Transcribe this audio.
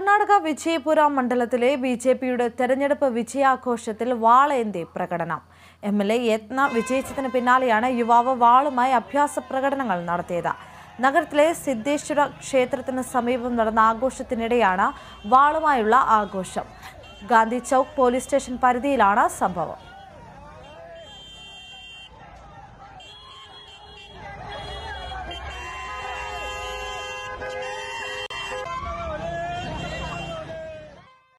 കർണാടക വിജയപുര മണ്ഡലത്തിലെ B J പിയുടെ തെരഞ്ഞെടുപ്പ് വിജയാഘോഷത്തിൽ വാളേന്തി പ്രകടനം എം എൽ എ യത്ന വിജയിച്ചതിന് പിന്നാലെയാണ് യുവാവ് വാളുമായി അഭ്യാസ പ്രകടനങ്ങൾ നടത്തിയത് നഗരത്തിലെ സിദ്ധേശ്വര ക്ഷേത്രത്തിന് സമീപം നടന്ന ആഘോഷത്തിനിടെയാണ് വാളുമായുള്ള ആഘോഷം ഗാന്ധി ചൗക്ക് പോലീസ് സ്റ്റേഷൻ പരിധിയിലാണ് സംഭവം